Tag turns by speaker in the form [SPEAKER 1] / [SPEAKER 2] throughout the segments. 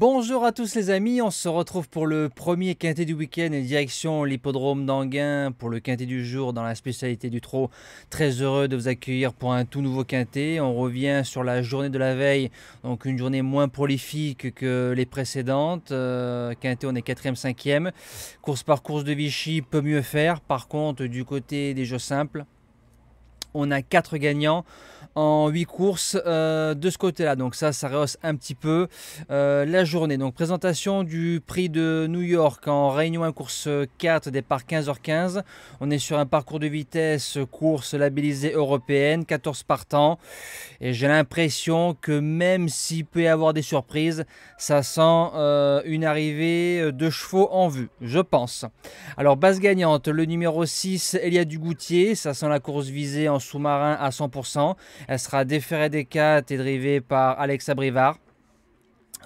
[SPEAKER 1] Bonjour à tous les amis, on se retrouve pour le premier quintet du week-end direction l'hippodrome d'Anguin pour le quintet du jour dans la spécialité du trot. Très heureux de vous accueillir pour un tout nouveau quintet. On revient sur la journée de la veille, donc une journée moins prolifique que les précédentes. Euh, quintet, on est 4e, 5e. Course par course de Vichy, peut mieux faire. Par contre, du côté des jeux simples, on a 4 gagnants en 8 courses euh, de ce côté-là. Donc ça, ça rehausse un petit peu euh, la journée. Donc présentation du prix de New York en Réunion 1 course 4 départ 15h15. On est sur un parcours de vitesse course labellisée européenne, 14 partants. Et j'ai l'impression que même s'il peut y avoir des surprises, ça sent euh, une arrivée de chevaux en vue, je pense. Alors base gagnante, le numéro 6, Elia Dugoutier, ça sent la course visée en sous-marin à 100%. Elle sera déférée des 4 et drivée par Alexa Brivard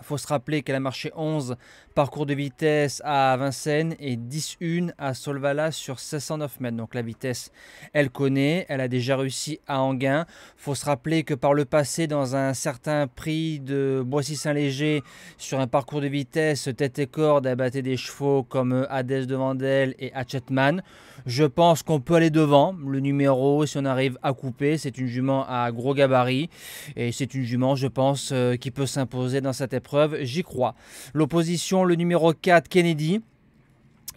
[SPEAKER 1] faut se rappeler qu'elle a marché 11 parcours de vitesse à Vincennes et 10-1 à Solvala sur 609 mètres. Donc la vitesse, elle connaît, elle a déjà réussi à Anguin. faut se rappeler que par le passé, dans un certain prix de Boissy-Saint-Léger, sur un parcours de vitesse tête et corde, elle battait des chevaux comme Hadès de Vandel et Hatchetman. Je pense qu'on peut aller devant. Le numéro, si on arrive à couper, c'est une jument à gros gabarit. Et c'est une jument, je pense, euh, qui peut s'imposer dans cette épreuve j'y crois. L'opposition, le numéro 4, Kennedy.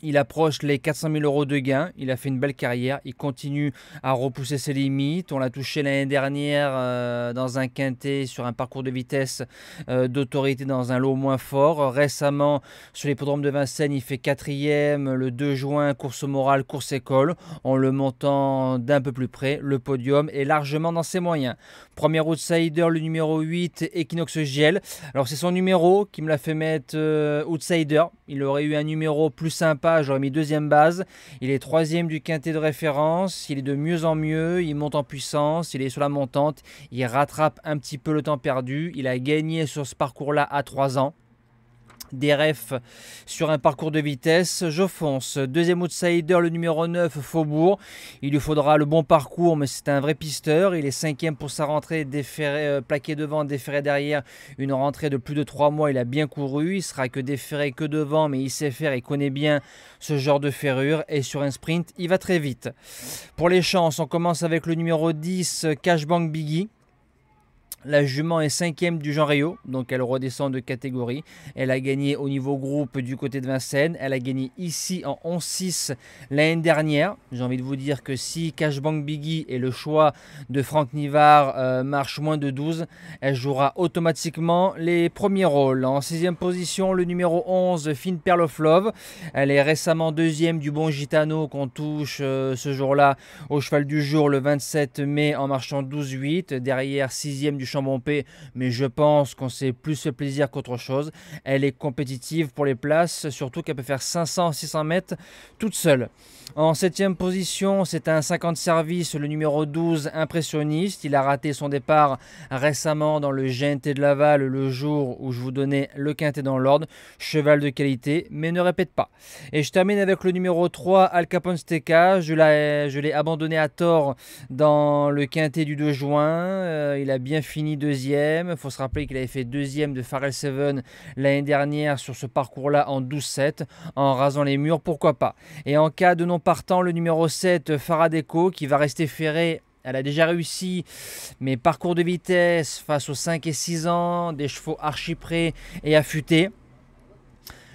[SPEAKER 1] Il approche les 400 000 euros de gains, il a fait une belle carrière, il continue à repousser ses limites. On l'a touché l'année dernière euh, dans un quintet sur un parcours de vitesse euh, d'autorité dans un lot moins fort. Récemment, sur l'hippodrome de Vincennes, il fait quatrième le 2 juin, course morale, course école, en le montant d'un peu plus près. Le podium est largement dans ses moyens. Premier outsider, le numéro 8, Equinox Giel. Alors c'est son numéro qui me l'a fait mettre euh, outsider. Il aurait eu un numéro plus sympa j'aurais mis deuxième base. Il est troisième du quintet de référence, il est de mieux en mieux, il monte en puissance, il est sur la montante, il rattrape un petit peu le temps perdu, il a gagné sur ce parcours-là à 3 ans des refs sur un parcours de vitesse. Je fonce. Deuxième outsider, le numéro 9, Faubourg. Il lui faudra le bon parcours, mais c'est un vrai pisteur. Il est cinquième pour sa rentrée, déferré, euh, plaqué devant, déferré derrière. Une rentrée de plus de 3 mois, il a bien couru. Il sera que déferré que devant, mais il sait faire et connaît bien ce genre de ferrure. Et sur un sprint, il va très vite. Pour les chances, on commence avec le numéro 10, Cashbank Biggie. La jument est cinquième du Jean Rio, donc elle redescend de catégorie. Elle a gagné au niveau groupe du côté de Vincennes. Elle a gagné ici en 11-6 l'année dernière. J'ai envie de vous dire que si Cashbank Biggie et le choix de Franck Nivard marche euh, marchent moins de 12, elle jouera automatiquement les premiers rôles. En sixième position, le numéro 11, Fine Perle Love. Elle est récemment deuxième du Bon Gitano qu'on touche euh, ce jour-là au cheval du jour le 27 mai en marchant 12-8. Derrière, sixième du chambon mais je pense qu'on sait plus ce plaisir qu'autre chose. Elle est compétitive pour les places, surtout qu'elle peut faire 500-600 mètres toute seule. En septième position, c'est un 50 service, le numéro 12, impressionniste. Il a raté son départ récemment dans le GNT de Laval, le jour où je vous donnais le quintet dans l'ordre. Cheval de qualité, mais ne répète pas. Et je termine avec le numéro 3, Al Capone Je l'ai abandonné à tort dans le quintet du 2 juin. Euh, il a bien fini fini deuxième. Il faut se rappeler qu'il avait fait deuxième de Pharrell Seven l'année dernière sur ce parcours-là en 12-7, en rasant les murs, pourquoi pas. Et en cas de non partant, le numéro 7, Faradeco, qui va rester ferré elle a déjà réussi, mais parcours de vitesse face aux 5 et 6 ans, des chevaux archiprés et affûtés.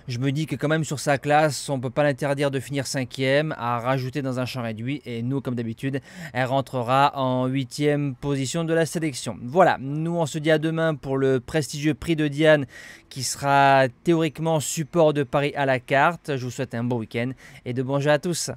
[SPEAKER 1] Je me dis que quand même sur sa classe, on ne peut pas l'interdire de finir cinquième, à rajouter dans un champ réduit. Et nous, comme d'habitude, elle rentrera en huitième position de la sélection. Voilà, nous on se dit à demain pour le prestigieux prix de Diane qui sera théoriquement support de Paris à la carte. Je vous souhaite un bon week-end et de bons jeux à tous.